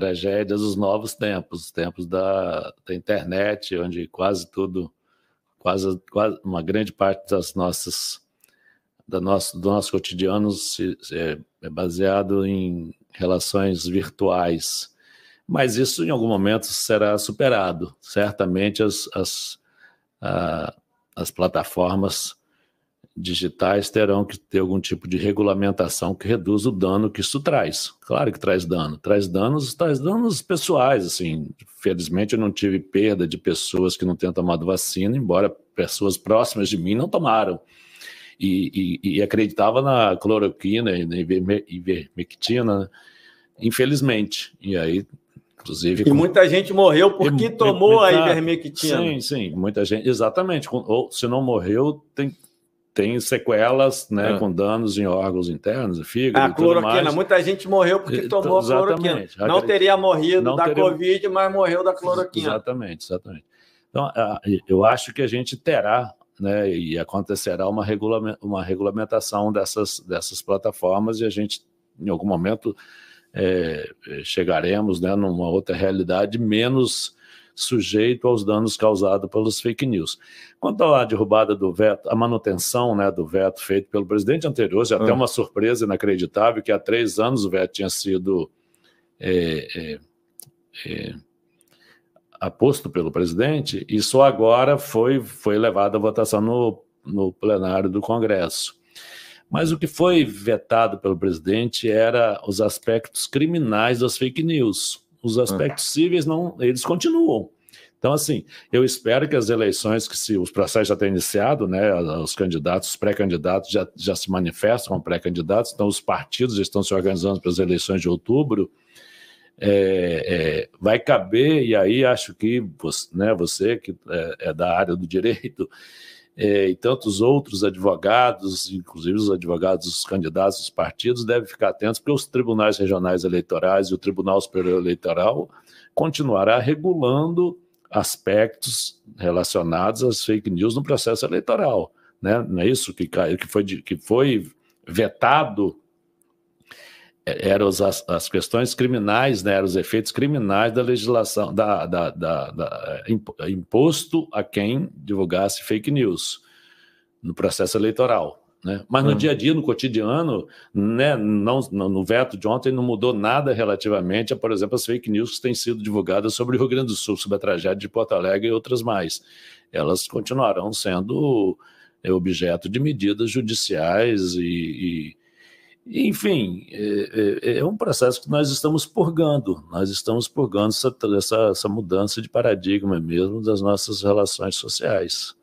tragédias dos novos tempos, os tempos da, da internet, onde quase tudo, quase, quase uma grande parte das nossas da nosso, do nosso cotidiano se, se é, é baseado em relações virtuais. Mas isso, em algum momento, será superado. Certamente as, as, a, as plataformas digitais terão que ter algum tipo de regulamentação que reduza o dano que isso traz. Claro que traz dano, traz danos, traz danos pessoais, assim. Felizmente eu não tive perda de pessoas que não tenham tomado vacina, embora pessoas próximas de mim não tomaram. E, e, e acreditava na cloroquina e na ivermectina, né? infelizmente. E aí Inclusive, e com... muita gente morreu porque e, tomou e, a ivermectina. Sim, sim, muita gente, exatamente. Ou se não morreu, tem, tem sequelas, né, é. com danos em órgãos internos, fígado. A ah, cloroquina, muita gente morreu porque tomou exatamente. cloroquina. Não teria morrido não da teria... Covid, mas morreu da cloroquina. Exatamente, exatamente. Então, eu acho que a gente terá, né, e acontecerá uma, regula uma regulamentação dessas, dessas plataformas e a gente, em algum momento, é, chegaremos né, numa outra realidade menos sujeito aos danos causados pelos fake news. Quanto à derrubada do veto, a manutenção né, do veto feito pelo presidente anterior, já é. até ah. uma surpresa inacreditável, que há três anos o veto tinha sido é, é, é aposto pelo presidente, e só agora foi, foi levado à votação no, no plenário do Congresso. Mas o que foi vetado pelo presidente era os aspectos criminais das fake news os aspectos ah. cíveis não, eles continuam. Então, assim, eu espero que as eleições, que se os processos já têm iniciado, né, os candidatos, os pré-candidatos já, já se manifestam como pré-candidatos, então os partidos estão se organizando para as eleições de outubro, é, é, vai caber, e aí acho que você, né, você que é, é da área do direito, é, e tantos outros advogados, inclusive os advogados dos candidatos dos partidos, devem ficar atentos, porque os tribunais regionais eleitorais e o Tribunal Superior Eleitoral continuará regulando aspectos relacionados às fake news no processo eleitoral. Né? Não é isso que, que, foi, que foi vetado é, eram as, as questões criminais, né, eram os efeitos criminais da legislação, da, da, da, da é, é, imposto a quem divulgasse fake news no processo eleitoral. Né? Mas no hum. dia a dia, no cotidiano, né, não, no veto de ontem não mudou nada relativamente a, por exemplo, as fake news que têm sido divulgadas sobre o Rio Grande do Sul, sobre a tragédia de Porto Alegre e outras mais. Elas continuarão sendo objeto de medidas judiciais e, enfim, é, é, é, um processo que nós estamos purgando, nós estamos purgando essa, essa, essa mudança de paradigma mesmo das nossas relações sociais.